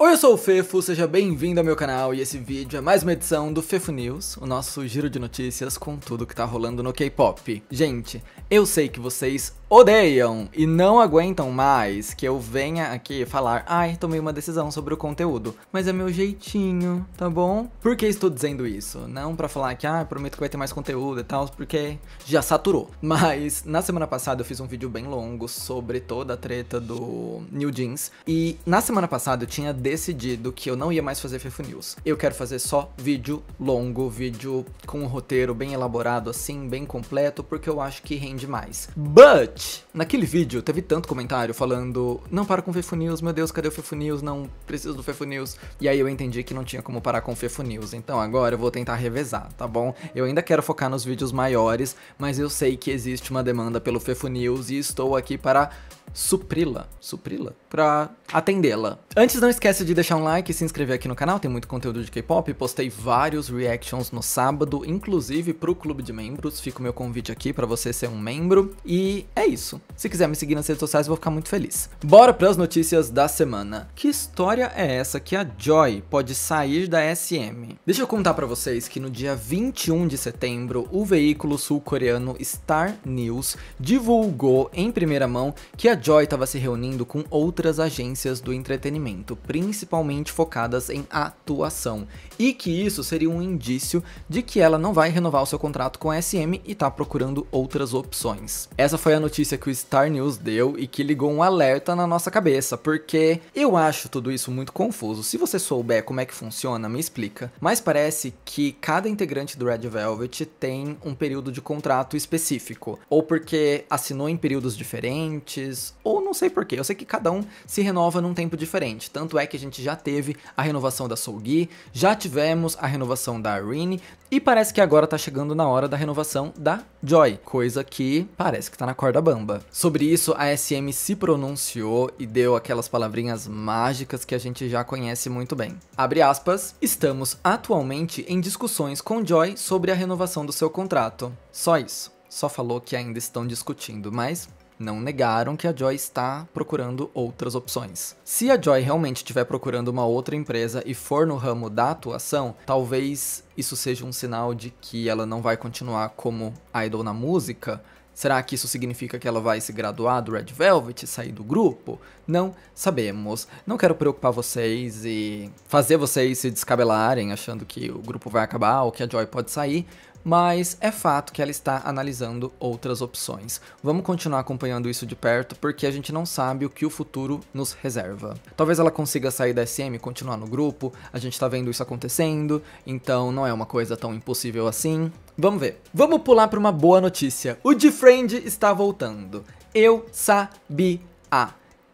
Oi, eu sou o Fefo, seja bem-vindo ao meu canal e esse vídeo é mais uma edição do Fefo News, o nosso giro de notícias com tudo que tá rolando no K-pop. Gente, eu sei que vocês odeiam e não aguentam mais que eu venha aqui falar, ai, tomei uma decisão sobre o conteúdo, mas é meu jeitinho, tá bom? Por que estou dizendo isso? Não para falar que, ah, prometo que vai ter mais conteúdo e tal, porque já saturou. Mas na semana passada eu fiz um vídeo bem longo sobre toda a treta do New Jeans e na semana passada eu tinha decidido que eu não ia mais fazer Fefo News. Eu quero fazer só vídeo longo, vídeo com um roteiro bem elaborado assim, bem completo, porque eu acho que rende mais. But Naquele vídeo teve tanto comentário falando: não para com Fefunews, meu Deus, cadê o Fefunews? Não preciso do Fefunews. E aí eu entendi que não tinha como parar com o Então agora eu vou tentar revezar, tá bom? Eu ainda quero focar nos vídeos maiores, mas eu sei que existe uma demanda pelo Fefunews e estou aqui para supri-la, supri-la, pra atendê-la. Antes, não esquece de deixar um like e se inscrever aqui no canal, tem muito conteúdo de K-pop, postei vários reactions no sábado, inclusive pro clube de membros, fica o meu convite aqui para você ser um membro, e é isso. Se quiser me seguir nas redes sociais, vou ficar muito feliz. Bora pras notícias da semana. Que história é essa que a Joy pode sair da SM? Deixa eu contar para vocês que no dia 21 de setembro, o veículo sul-coreano Star News divulgou em primeira mão que a a Joy estava se reunindo com outras agências do entretenimento, principalmente focadas em atuação, e que isso seria um indício de que ela não vai renovar o seu contrato com a SM e está procurando outras opções. Essa foi a notícia que o Star News deu e que ligou um alerta na nossa cabeça, porque eu acho tudo isso muito confuso. Se você souber como é que funciona, me explica. Mas parece que cada integrante do Red Velvet tem um período de contrato específico, ou porque assinou em períodos diferentes ou não sei porquê. Eu sei que cada um se renova num tempo diferente. Tanto é que a gente já teve a renovação da Soulgi, já tivemos a renovação da Irene, e parece que agora tá chegando na hora da renovação da Joy, coisa que parece que tá na corda bamba. Sobre isso, a SM se pronunciou e deu aquelas palavrinhas mágicas que a gente já conhece muito bem. Abre aspas, estamos atualmente em discussões com Joy sobre a renovação do seu contrato. Só isso. Só falou que ainda estão discutindo, mas não negaram que a Joy está procurando outras opções. Se a Joy realmente estiver procurando uma outra empresa e for no ramo da atuação, talvez isso seja um sinal de que ela não vai continuar como idol na música. Será que isso significa que ela vai se graduar do Red Velvet e sair do grupo? Não sabemos. Não quero preocupar vocês e fazer vocês se descabelarem achando que o grupo vai acabar ou que a Joy pode sair, mas é fato que ela está analisando outras opções. Vamos continuar acompanhando isso de perto porque a gente não sabe o que o futuro nos reserva. Talvez ela consiga sair da SM e continuar no grupo, a gente está vendo isso acontecendo, então não é uma coisa tão impossível assim. Vamos ver. Vamos pular para uma boa notícia. O Friend está voltando. Eu sabia.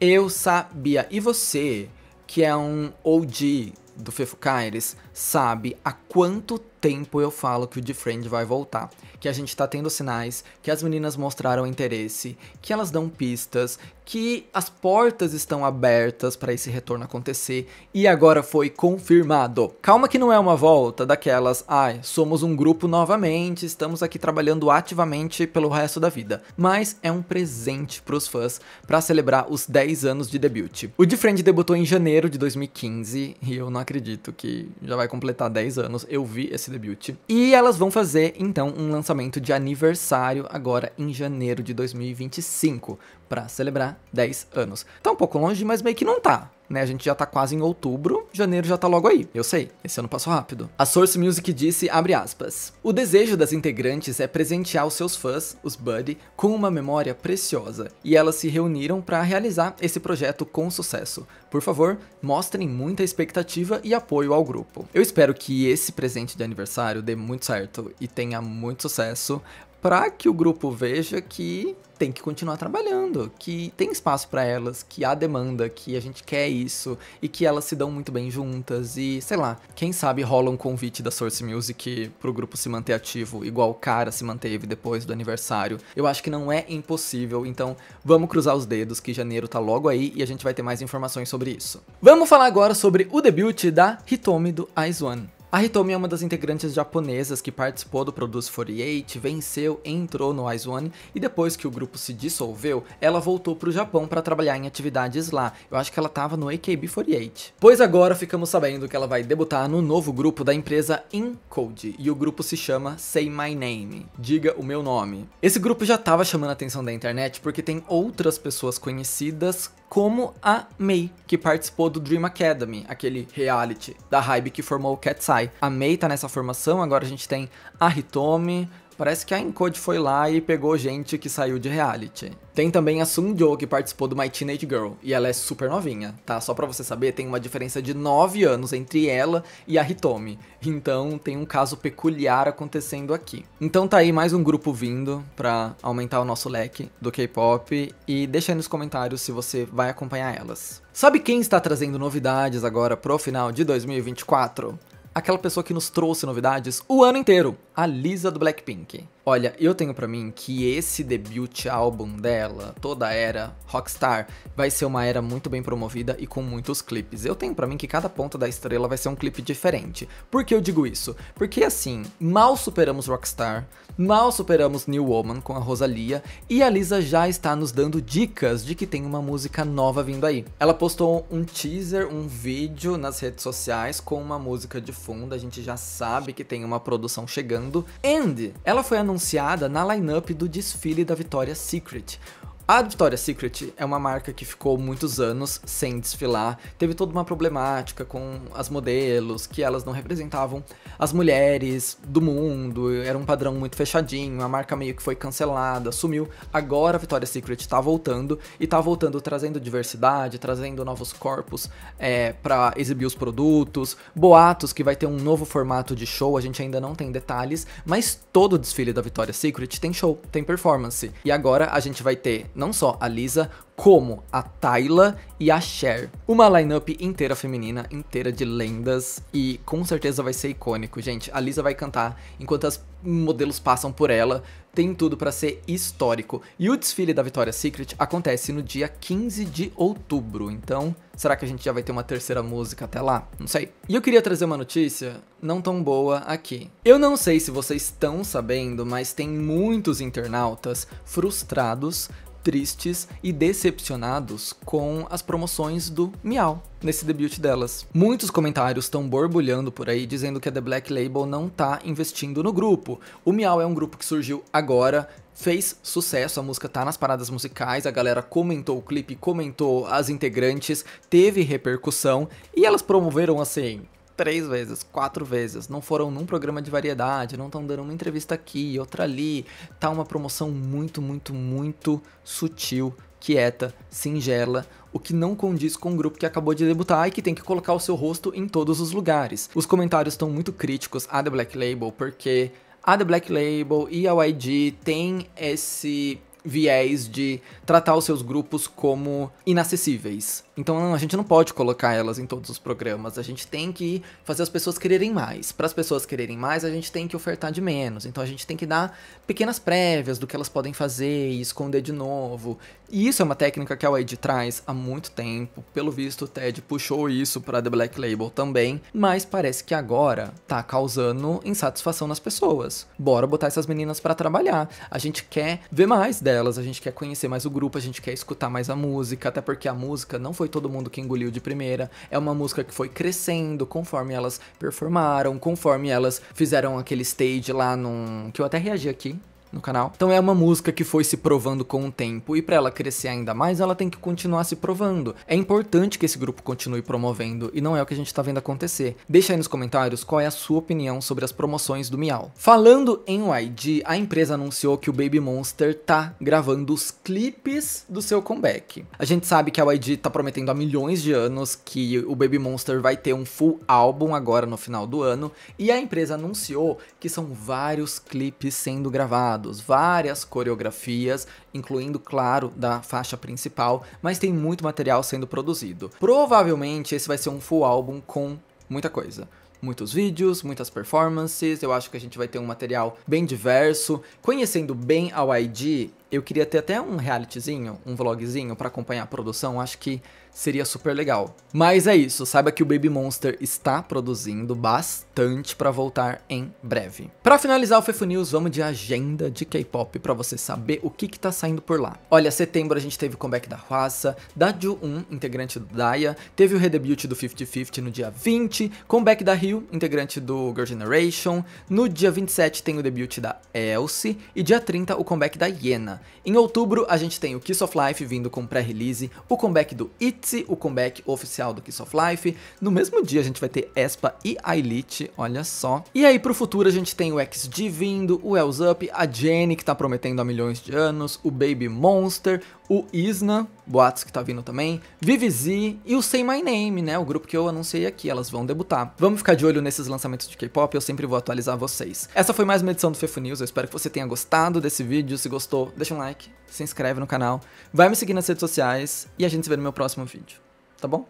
Eu sabia. E você, que é um OG do Fefo Caires, sabe há quanto tempo tempo eu falo que o de Friend vai voltar, que a gente tá tendo sinais, que as meninas mostraram interesse, que elas dão pistas, que as portas estão abertas para esse retorno acontecer e agora foi confirmado. Calma que não é uma volta daquelas, ai, somos um grupo novamente, estamos aqui trabalhando ativamente pelo resto da vida, mas é um presente para os fãs para celebrar os 10 anos de debut. O Different debutou em janeiro de 2015 e eu não acredito que já vai completar 10 anos. Eu vi esse debut. E elas vão fazer então um lançamento de aniversário agora em janeiro de 2025 para celebrar há 10 anos. Tá um pouco longe, mas meio que não tá. Né, a gente já tá quase em outubro, janeiro já tá logo aí. Eu sei, esse ano passou rápido. A Source Music disse, abre aspas, o desejo das integrantes é presentear os seus fãs, os Buddy, com uma memória preciosa, e elas se reuniram para realizar esse projeto com sucesso. Por favor, mostrem muita expectativa e apoio ao grupo. Eu espero que esse presente de aniversário dê muito certo e tenha muito sucesso, para que o grupo veja que tem que continuar trabalhando, que tem espaço para elas, que há demanda, que a gente quer isso e que elas se dão muito bem juntas e sei lá. Quem sabe rola um convite da Source Music pro grupo se manter ativo, igual o cara se manteve depois do aniversário. Eu acho que não é impossível, então vamos cruzar os dedos que janeiro tá logo aí e a gente vai ter mais informações sobre isso. Vamos falar agora sobre o debut da Hitomi do Ice One. A Hitomi é uma das integrantes japonesas que participou do Produce 48, venceu, entrou no Ice One e depois que o grupo se dissolveu, ela voltou para o Japão para trabalhar em atividades lá. Eu acho que ela tava no AKB48. Pois agora ficamos sabendo que ela vai debutar no novo grupo da empresa Encode e o grupo se chama Say My Name. Diga o meu nome. Esse grupo já tava chamando a atenção da internet porque tem outras pessoas conhecidas como a Mei, que participou do Dream Academy, aquele reality da Hybe que formou o Cat's Eye. A Mei tá nessa formação, agora a gente tem a Hitomi, Parece que a Encode foi lá e pegou gente que saiu de reality. Tem também a Sunjo que participou do My Teenage Girl, e ela é super novinha, tá? Só pra você saber, tem uma diferença de 9 anos entre ela e a Hitomi. Então tem um caso peculiar acontecendo aqui. Então tá aí mais um grupo vindo pra aumentar o nosso leque do K-pop, e deixa aí nos comentários se você vai acompanhar elas. Sabe quem está trazendo novidades agora pro final de 2024? aquela pessoa que nos trouxe novidades o ano inteiro, a Lisa do Blackpink. Olha, eu tenho para mim que esse debut álbum dela, toda a era Rockstar, vai ser uma era muito bem promovida e com muitos clipes. Eu tenho para mim que cada ponta da estrela vai ser um clipe diferente. Por que eu digo isso? Porque assim, mal superamos Rockstar, mal superamos New Woman com a Rosalia e a Lisa já está nos dando dicas de que tem uma música nova vindo aí. Ela postou um teaser, um vídeo nas redes sociais com uma música de a gente já sabe que tem uma produção chegando. And ela foi anunciada na lineup do desfile da Vitória Secret. A Victoria's Secret é uma marca que ficou muitos anos sem desfilar, teve toda uma problemática com as modelos, que elas não representavam as mulheres do mundo, era um padrão muito fechadinho, a marca meio que foi cancelada, sumiu. Agora a Victoria's Secret tá voltando e tá voltando trazendo diversidade, trazendo novos corpos é, para exibir os produtos, boatos que vai ter um novo formato de show, a gente ainda não tem detalhes, mas todo desfile da Victoria's Secret tem show, tem performance. E agora a gente vai ter não só a Lisa, como a Tyla e a Cher. Uma lineup inteira feminina, inteira de lendas e com certeza vai ser icônico, gente. A Lisa vai cantar enquanto as modelos passam por ela, tem tudo para ser histórico. E o desfile da Vitória Secret acontece no dia 15 de outubro, então será que a gente já vai ter uma terceira música até lá? Não sei. E eu queria trazer uma notícia não tão boa aqui. Eu não sei se vocês estão sabendo, mas tem muitos internautas frustrados tristes e decepcionados com as promoções do Miau nesse debut delas. Muitos comentários estão borbulhando por aí dizendo que a The Black Label não tá investindo no grupo. O Miau é um grupo que surgiu agora, fez sucesso, a música tá nas paradas musicais, a galera comentou o clipe, comentou as integrantes, teve repercussão e elas promoveram assim três vezes, quatro vezes, não foram num programa de variedade, não estão dando uma entrevista aqui, outra ali. Tá uma promoção muito, muito, muito sutil, quieta, singela, o que não condiz com o grupo que acabou de debutar e que tem que colocar o seu rosto em todos os lugares. Os comentários estão muito críticos a The Black Label porque a The Black Label e a YG têm esse viés de tratar os seus grupos como inacessíveis. Então a gente não pode colocar elas em todos os programas, a gente tem que fazer as pessoas quererem mais. Para as pessoas quererem mais, a gente tem que ofertar de menos. Então a gente tem que dar pequenas prévias do que elas podem fazer e esconder de novo. E isso é uma técnica que a Wade traz há muito tempo. Pelo visto, o Ted puxou isso para The Black Label também, mas parece que agora tá causando insatisfação nas pessoas. Bora botar essas meninas para trabalhar. A gente quer ver mais delas delas, a gente quer conhecer mais o grupo, a gente quer escutar mais a música, até porque a música não foi todo mundo que engoliu de primeira, é uma música que foi crescendo conforme elas performaram, conforme elas fizeram aquele stage lá num. que eu até reagi aqui, no canal. Então é uma música que foi se provando com o tempo e para ela crescer ainda mais, ela tem que continuar se provando. É importante que esse grupo continue promovendo e não é o que a gente tá vendo acontecer. Deixa aí nos comentários qual é a sua opinião sobre as promoções do Miau. Falando em YG, a empresa anunciou que o Baby Monster tá gravando os clipes do seu comeback. A gente sabe que a YG tá prometendo há milhões de anos que o Baby Monster vai ter um full álbum agora no final do ano e a empresa anunciou que são vários clipes sendo gravados várias coreografias, incluindo, claro, da faixa principal, mas tem muito material sendo produzido. Provavelmente esse vai ser um full álbum com muita coisa muitos vídeos, muitas performances. Eu acho que a gente vai ter um material bem diverso. Conhecendo bem a YG, eu queria ter até um realityzinho, um vlogzinho para acompanhar a produção. Acho que seria super legal. Mas é isso, saiba que o Baby Monster está produzindo bastante para voltar em breve. Para finalizar o Fefo News, vamos de agenda de K-pop para você saber o que que tá saindo por lá. Olha, setembro a gente teve o comeback da Hwasa, da ju integrante do Daya, teve o redebut do 50-50 no dia 20, comeback da Ryu, integrante do Girl Generation, no dia 27 tem o debut da Elsie e dia 30 o comeback da Yena. Em outubro a gente tem o Kiss of Life vindo com pré-release, o comeback do It o comeback oficial do Kiss of Life. No mesmo dia a gente vai ter Espa e Elite olha só. E aí pro futuro a gente tem o X vindo, o Wells Up, a Jenny que tá prometendo há milhões de anos, o Baby Monster, o Isna, boatos que tá vindo também, Vivizi e o Say My Name, né? O grupo que eu anunciei aqui, elas vão debutar. Vamos ficar de olho nesses lançamentos de K-pop, eu sempre vou atualizar vocês. Essa foi mais uma edição do Fefo News, eu espero que você tenha gostado desse vídeo. Se gostou, deixa um like, se inscreve no canal, vai me seguir nas redes sociais e a gente se vê no meu próximo vídeo, tá bom?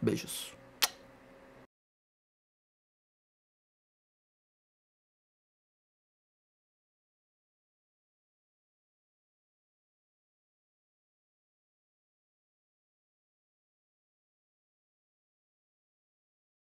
Beijos.